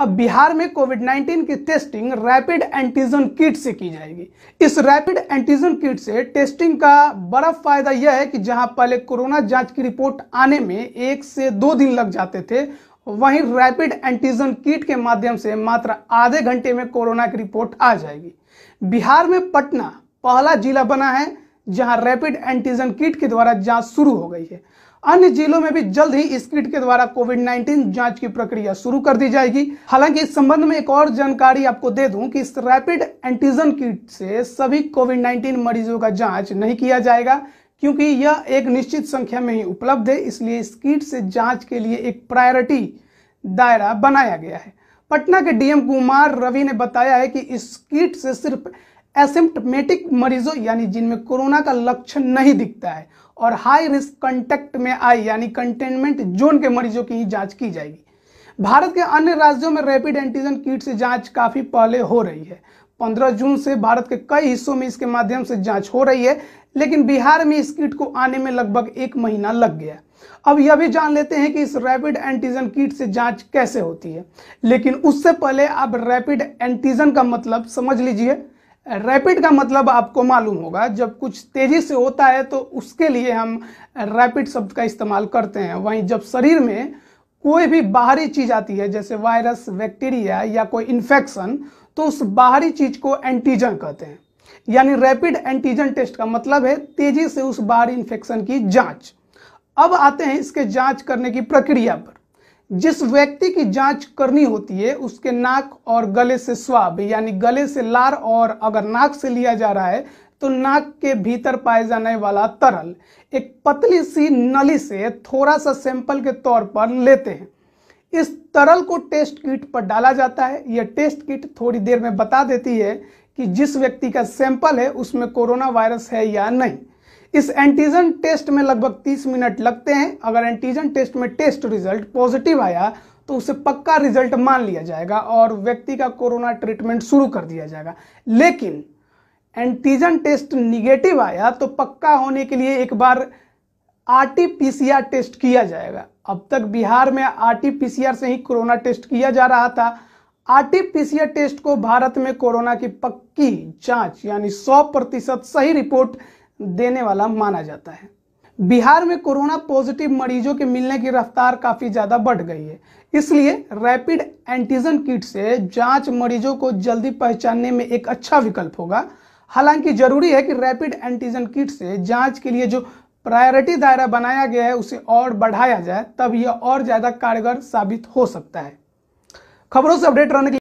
अब बिहार में कोविड 19 की टेस्टिंग रैपिड एंटीजन किट से की जाएगी इस रैपिड एंटीजन किट से टेस्टिंग का बड़ा फायदा यह है कि जहां पहले कोरोना जांच की रिपोर्ट आने में एक से दो दिन लग जाते थे वहीं रैपिड एंटीजन किट के माध्यम से मात्र आधे घंटे में कोरोना की रिपोर्ट आ जाएगी बिहार में पटना पहला जिला बना है जहां रैपिड एंटीजन किट के द्वारा जांच शुरू हो गई है अन्य जिलों में भी जल्द ही इस किट के द्वारा कोविड 19 जांच की प्रक्रिया शुरू कर दी जाएगी हालांकि इस संबंध में एक और जानकारी आपको दे दूं कि इस रैपिड एंटीजन किट से सभी कोविड 19 मरीजों का जांच नहीं किया जाएगा क्योंकि यह एक निश्चित संख्या में ही उपलब्ध है इसलिए इस किट से जांच के लिए एक प्रायोरिटी दायरा बनाया गया है पटना के डीएम कुमार रवि ने बताया है कि इस किट से सिर्फ एसिम्टमेटिक मरीजों यानी जिनमें कोरोना का लक्षण नहीं दिखता है और हाई रिस्क कंटेक्ट में आए यानी कंटेनमेंट जोन के मरीजों की ही जांच की जाएगी भारत के अन्य राज्यों में रैपिड एंटीजन किट से जांच काफी पहले हो रही है 15 जून से भारत के कई हिस्सों में इसके माध्यम से जांच हो रही है लेकिन बिहार में इस किट को आने में लगभग एक महीना लग गया अब यह भी जान लेते हैं कि इस रैपिड एंटीजन किट से जांच कैसे होती है लेकिन उससे पहले आप रैपिड एंटीजन का मतलब समझ लीजिए रैपिड का मतलब आपको मालूम होगा जब कुछ तेजी से होता है तो उसके लिए हम रैपिड शब्द का इस्तेमाल करते हैं वहीं जब शरीर में कोई भी बाहरी चीज आती है जैसे वायरस बैक्टीरिया या कोई इन्फेक्शन तो उस बाहरी चीज को एंटीजन कहते हैं यानी रैपिड एंटीजन टेस्ट का मतलब है तेजी से उस बाहरी इन्फेक्शन की जांच अब आते हैं इसके जांच करने की प्रक्रिया पर जिस व्यक्ति की जांच करनी होती है उसके नाक और गले से स्वाब यानी गले से लार और अगर नाक से लिया जा रहा है तो नाक के भीतर पाए जाने वाला तरल एक पतली सी नली से थोड़ा सा सैंपल के तौर पर लेते हैं इस तरल को टेस्ट किट पर डाला जाता है यह टेस्ट किट थोड़ी देर में बता देती है कि जिस व्यक्ति का सैंपल है उसमें कोरोना वायरस है या नहीं इस एंटीजन टेस्ट में लगभग 30 मिनट लगते हैं अगर एंटीजन टेस्ट में टेस्ट रिजल्ट पॉजिटिव आया तो उसे पक्का रिजल्ट मान लिया जाएगा और व्यक्ति का कोरोना ट्रीटमेंट शुरू कर दिया जाएगा लेकिन एंटीजन टेस्ट निगेटिव आया तो पक्का होने के लिए एक बार आरटीपीसीआर टेस्ट किया जाएगा अब तक बिहार में आरटीपीसीआर से ही कोरोना टेस्ट किया जा रहा था आरटीपीसीआर टेस्ट को भारत में कोरोना की पक्की जांच यानी 100 प्रतिशत सही रिपोर्ट देने वाला माना जाता है बिहार में कोरोना पॉजिटिव मरीजों के मिलने की रफ्तार काफ़ी ज़्यादा बढ़ गई है इसलिए रैपिड एंटीजन किट से जांच मरीजों को जल्दी पहचानने में एक अच्छा विकल्प होगा हालांकि जरूरी है कि रैपिड एंटीजन किट से जांच के लिए जो प्रायोरिटी दायरा बनाया गया है उसे और बढ़ाया जाए तब यह और ज़्यादा कारगर साबित हो सकता है खबरों से अपडेट रहने के